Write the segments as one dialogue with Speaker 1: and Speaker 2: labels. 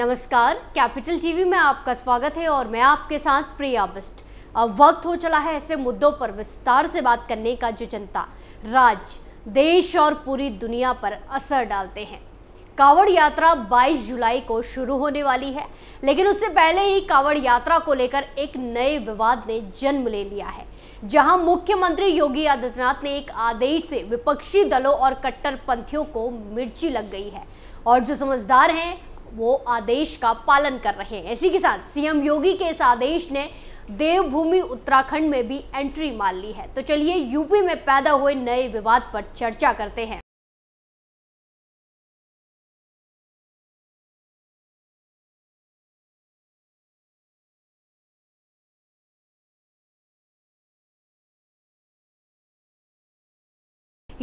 Speaker 1: नमस्कार capital TV में आपका स्वागत है और मैं आपके साथ प्रिया बिस्ट अब वक्त हो चला है ऐसे मुद्दों पर विस्तार से बात करने का जो जनता राज देश और पूरी दुनिया पर असर डालते हैं कावड़ यात्रा 22 जुलाई को शुरू होने वाली है लेकिन उससे पहले ही कावड़ यात्रा को लेकर एक नए विवाद ने जन्म ले लिया है जहां मुख्यमंत्री योगी आदित्यनाथ ने एक आदेश से विपक्षी दलों और कट्टरपंथियों को मिर्ची लग गई है और जो समझदार हैं वो आदेश का पालन कर रहे हैं इसी के साथ सीएम योगी के इस आदेश ने देवभूमि उत्तराखंड में भी एंट्री मार ली है तो चलिए यूपी में पैदा हुए नए विवाद पर चर्चा करते हैं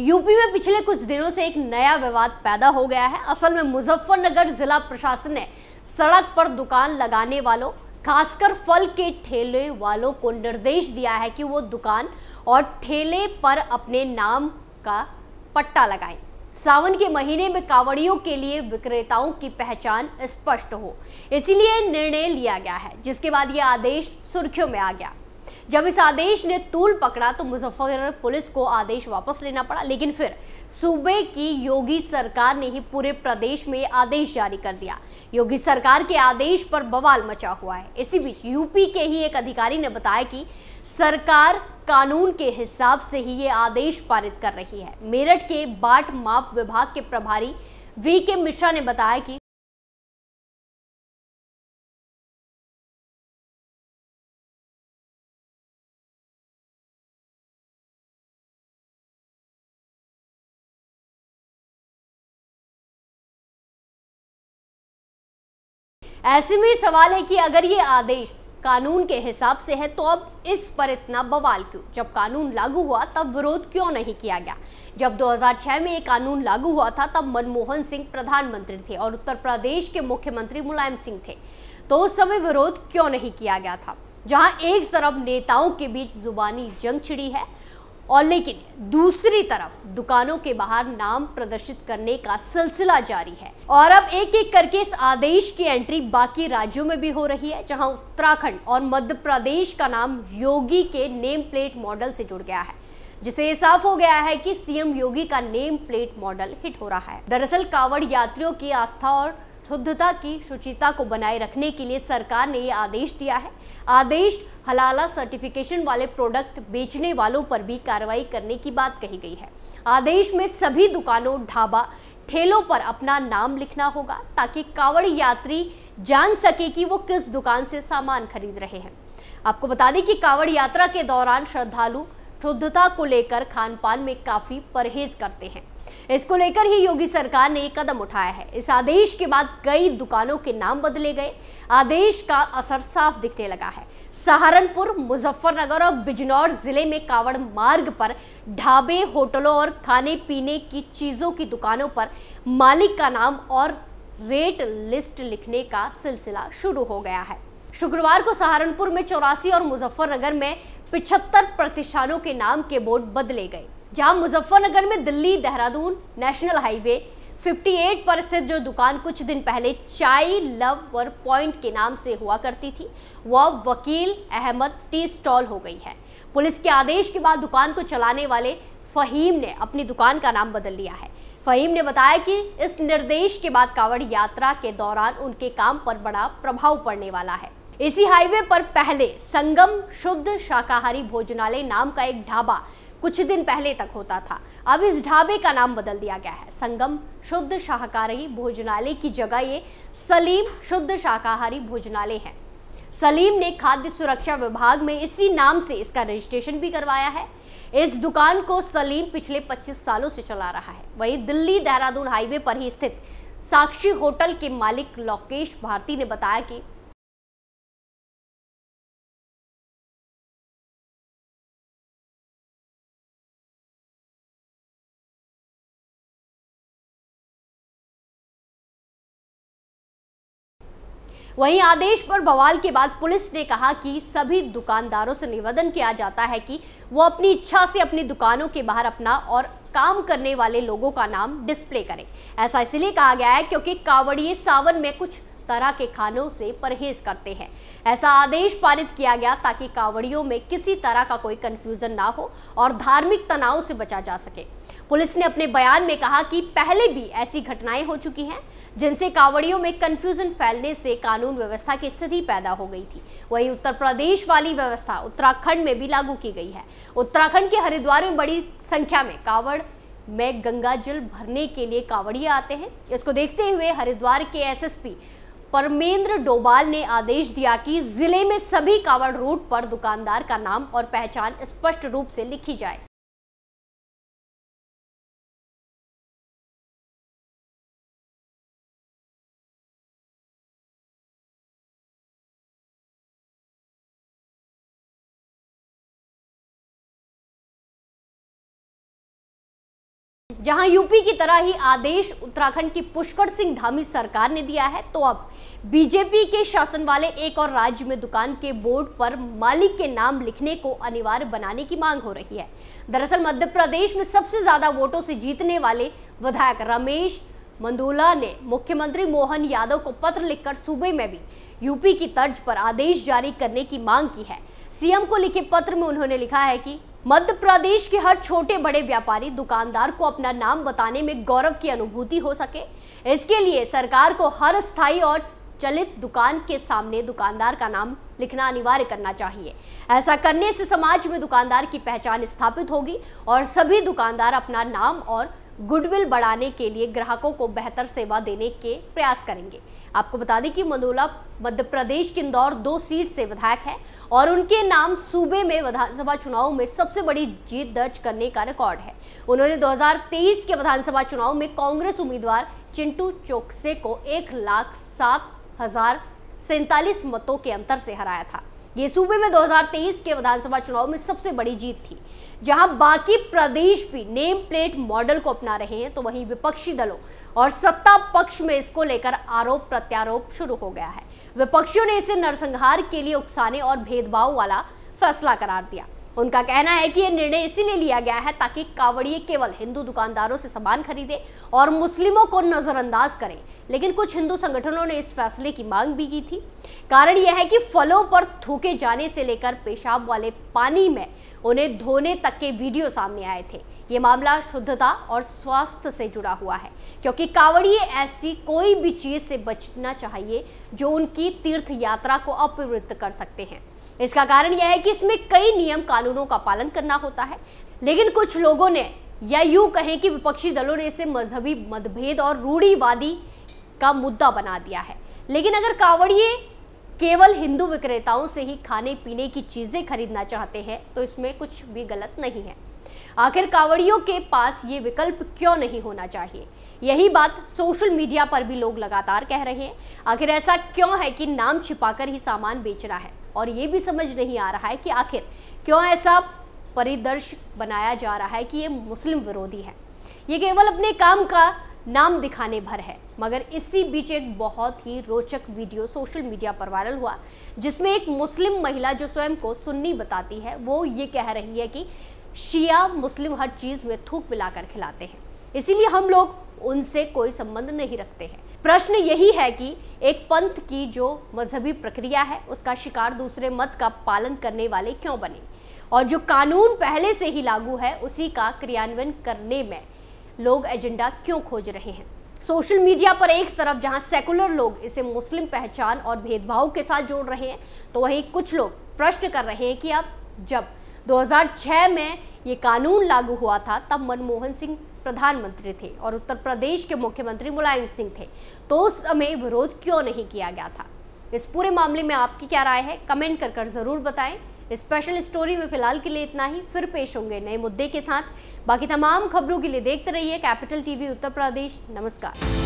Speaker 1: यूपी में पिछले कुछ दिनों से एक नया विवाद पैदा हो गया है असल में मुजफ्फरनगर जिला प्रशासन ने सड़क पर दुकान लगाने वालों खासकर फल के ठेले वालों को निर्देश दिया है कि वो दुकान और ठेले पर अपने नाम का पट्टा लगाएं सावन के महीने में कावड़ियों के लिए विक्रेताओं की पहचान स्पष्ट हो इसीलिए निर्णय लिया गया है जिसके बाद ये आदेश सुर्खियों में आ गया जब इस आदेश ने तूल पकड़ा तो मुजफ्फरनगर पुलिस को आदेश वापस लेना पड़ा लेकिन फिर सूबे की योगी सरकार ने ही पूरे प्रदेश में आदेश जारी कर दिया योगी सरकार के आदेश पर बवाल मचा हुआ है इसी बीच यूपी के ही एक अधिकारी ने बताया कि सरकार कानून के हिसाब से ही ये आदेश पारित कर रही है मेरठ के बाट माप विभाग के प्रभारी वी के मिश्रा ने बताया कि ऐसे में सवाल है कि अगर ये आदेश कानून के हिसाब से है तो अब इस पर इतना बवाल क्यों जब कानून लागू हुआ तब विरोध क्यों नहीं किया गया जब 2006 में ये कानून लागू हुआ था तब मनमोहन सिंह प्रधानमंत्री थे और उत्तर प्रदेश के मुख्यमंत्री मुलायम सिंह थे तो उस समय विरोध क्यों नहीं किया गया था जहां एक तरफ नेताओं के बीच जुबानी जंग छिड़ी है और लेकिन दूसरी तरफ दुकानों के बाहर नाम प्रदर्शित करने का सिलसिला जारी है और अब एक एक करके इस आदेश की एंट्री बाकी राज्यों में भी हो रही है जहां उत्तराखंड और मध्य प्रदेश का नाम योगी के नेम प्लेट मॉडल से जुड़ गया है जिसे साफ हो गया है कि सीएम योगी का नेम प्लेट मॉडल हिट हो रहा है दरअसल कावड़ यात्रियों की आस्था और शुद्धता की शुचिता को बनाए रखने के लिए सरकार ने ये आदेश दिया है आदेश हलाला सर्टिफिकेशन वाले प्रोडक्ट बेचने वालों पर भी कार्रवाई करने की बात कही गई है आदेश में सभी दुकानों ढाबा ठेलों पर अपना नाम लिखना होगा ताकि कावड़ यात्री जान सके कि वो किस दुकान से सामान खरीद रहे हैं आपको बता दें कि कावड़ यात्रा के दौरान श्रद्धालु शुद्धता को लेकर खान में काफ़ी परहेज करते हैं इसको लेकर ही योगी सरकार ने कदम उठाया है इस आदेश के बाद कई दुकानों के नाम बदले गए आदेश का असर साफ दिखने लगा है सहारनपुर मुजफ्फरनगर और बिजनौर जिले में कावड़ मार्ग पर ढाबे होटलों और खाने पीने की चीज़ों की दुकानों पर मालिक का नाम और रेट लिस्ट लिखने का सिलसिला शुरू हो गया है शुक्रवार को सहारनपुर में चौरासी और मुजफ्फरनगर में पिछहत्तर प्रतिष्ठानों के नाम के बोर्ड बदले गए जहां मुजफ्फरनगर में दिल्ली देहरादून नेशनल हाईवे 58 पर स्थित जो दुकान कुछ दिन पहले चाय लव वर पॉइंट के नाम से हुआ करती थी वह वकील अहमद टी स्टॉल हो गई है पुलिस के आदेश के बाद दुकान को चलाने वाले फहीम ने अपनी दुकान का नाम बदल लिया है फहीम ने बताया कि इस निर्देश के बाद कावड़ यात्रा के दौरान उनके काम पर बड़ा प्रभाव पड़ने वाला है इसी हाईवे पर पहले संगम शुद्ध शाकाहारी भोजनालय नाम का एक ढाबा कुछ दिन पहले तक होता था अब इस ढाबे का नाम बदल दिया गया है संगम शुद्ध शाकाहारी भोजनालय की जगह ये सलीम शुद्ध शाकाहारी भोजनालय है सलीम ने खाद्य सुरक्षा विभाग में इसी नाम से इसका रजिस्ट्रेशन भी करवाया है इस दुकान को सलीम पिछले 25 सालों से चला रहा है वहीं दिल्ली देहरादून हाईवे पर ही स्थित साक्षी होटल के मालिक लोकेश भारती ने बताया कि वहीं आदेश पर बवाल के बाद पुलिस ने कहा कि सभी दुकानदारों से निवेदन किया जाता है कि वो अपनी इच्छा से अपनी दुकानों के बाहर अपना और काम करने वाले लोगों का नाम डिस्प्ले करें ऐसा इसलिए कहा गया है क्योंकि कावड़िए सावन में कुछ तरह के खानों से परहेज करते हैं ऐसा आदेश पारित किया गया ताकि कावड़ियों में किसी तरह का कोई कंफ्यूजन ना हो और धार्मिक तनाव से बचा जा सके पुलिस ने अपने बयान में कहा कि पहले भी ऐसी घटनाएं हो चुकी हैं जिनसे कावड़ियों में कंफ्यूजन फैलने से कानून व्यवस्था की स्थिति पैदा हो गई थी वहीं उत्तर प्रदेश वाली व्यवस्था उत्तराखंड में भी लागू की गई है उत्तराखंड के हरिद्वार में बड़ी संख्या में कावड़ में गंगा जल भरने के लिए कावड़िया आते हैं इसको देखते हुए हरिद्वार के एसएसपी परमेंद्र डोबाल ने आदेश दिया कि जिले में सभी कावड़ रोड पर दुकानदार का नाम और पहचान स्पष्ट रूप से लिखी जाए जहां यूपी की तरह ही आदेश उत्तराखंड की पुष्कर सिंह धामी सरकार ने दिया है तो अब बीजेपी के शासन वाले एक और राज्य में दुकान के बोर्ड पर मालिक के नाम लिखने को अनिवार्य बनाने की मांग हो रही है दरअसल मध्य प्रदेश में सबसे ज्यादा वोटों से जीतने वाले विधायक रमेश मंदोला ने मुख्यमंत्री मोहन यादव को पत्र लिखकर सूबे में भी यूपी की तर्ज पर आदेश जारी करने की मांग की है सीएम को लिखे पत्र में उन्होंने लिखा है कि मध्य प्रदेश के हर छोटे बड़े व्यापारी दुकानदार को अपना नाम बताने में गौरव की अनुभूति हो सके इसके लिए सरकार को हर स्थायी और चलित दुकान के सामने दुकानदार का नाम लिखना अनिवार्य करना चाहिए ऐसा करने से समाज में दुकानदार की पहचान स्थापित होगी और सभी दुकानदार अपना नाम और गुडविल बढ़ाने के लिए ग्राहकों को बेहतर सेवा देने के प्रयास करेंगे आपको बता दें कि मंदोला मध्य प्रदेश के इंदौर दो सीट से विधायक हैं और उनके नाम सूबे में विधानसभा चुनाव में सबसे बड़ी जीत दर्ज करने का रिकॉर्ड है उन्होंने 2023 के विधानसभा चुनाव में कांग्रेस उम्मीदवार चिंटू चौकसे को एक लाख सात हजार सैंतालीस मतों के अंतर से हराया था ये सूबे में 2023 के विधानसभा चुनाव में सबसे बड़ी जीत थी जहां बाकी प्रदेश भी नेम प्लेट मॉडल को अपना रहे हैं तो वहीं विपक्षी दलों और सत्ता पक्ष में इसको लेकर आरोप प्रत्यारोप शुरू हो गया है विपक्षियों ने इसे नरसंहार के लिए उकसाने और भेदभाव वाला फैसला करार दिया उनका कहना है कि यह निर्णय इसीलिए लिया गया है ताकि कावड़िए केवल हिंदू दुकानदारों से सामान खरीदे और मुस्लिमों को नज़रअंदाज करें लेकिन कुछ हिंदू संगठनों ने इस फैसले की मांग भी की थी कारण यह है कि फलों पर थूके जाने से लेकर पेशाब वाले पानी में उन्हें धोने तक के वीडियो सामने आए थे ये मामला शुद्धता और स्वास्थ्य से जुड़ा हुआ है क्योंकि कांवड़िए ऐसी कोई भी चीज़ से बचना चाहिए जो उनकी तीर्थ यात्रा को अपवृत्त कर सकते हैं इसका कारण यह है कि इसमें कई नियम कानूनों का पालन करना होता है लेकिन कुछ लोगों ने या यूं कहें कि विपक्षी दलों ने इसे मजहबी मतभेद और रूढ़ीवादी का मुद्दा बना दिया है लेकिन अगर कांवड़िए केवल हिंदू विक्रेताओं से ही खाने पीने की चीज़ें खरीदना चाहते हैं तो इसमें कुछ भी गलत नहीं है आखिर कावड़ियों के पास ये विकल्प क्यों नहीं होना चाहिए यही बात सोशल मीडिया पर भी लोग लगातार कह रहे हैं आखिर ऐसा क्यों है कि नाम छिपाकर ही सामान बेच रहा है और ये भी समझ नहीं आ रहा है कि आखिर क्यों ऐसा परिदर्श बनाया जा रहा है कि ये मुस्लिम विरोधी है ये केवल अपने काम का नाम दिखाने भर है मगर इसी बीच एक बहुत ही रोचक वीडियो सोशल मीडिया पर वायरल हुआ जिसमें एक मुस्लिम महिला जो स्वयं को सुन्नी बताती है वो ये कह रही है कि शिया मुस्लिम हर चीज़ में थूक मिलाकर खिलाते हैं इसीलिए हम लोग उनसे कोई संबंध नहीं रखते हैं प्रश्न यही है कि एक पंथ की जो मजहबी प्रक्रिया है उसका शिकार दूसरे मत का पालन करने वाले क्यों बने और जो कानून पहले से ही लागू है उसी का क्रियान्वयन करने में लोग एजेंडा क्यों खोज रहे हैं सोशल मीडिया पर एक तरफ जहां सेकुलर लोग इसे मुस्लिम पहचान और भेदभाव के साथ जोड़ रहे हैं तो वहीं कुछ लोग प्रश्न कर रहे हैं कि अब जब 2006 में ये कानून लागू हुआ था तब मनमोहन सिंह प्रधानमंत्री थे और उत्तर प्रदेश के मुख्यमंत्री मुलायम सिंह थे तो उस समय विरोध क्यों नहीं किया गया था इस पूरे मामले में आपकी क्या राय है कमेंट कर कर ज़रूर बताएं स्पेशल स्टोरी में फिलहाल के लिए इतना ही फिर पेश होंगे नए मुद्दे के साथ बाकी तमाम खबरों के लिए देखते रहिए कैपिटल टीवी उत्तर प्रदेश नमस्कार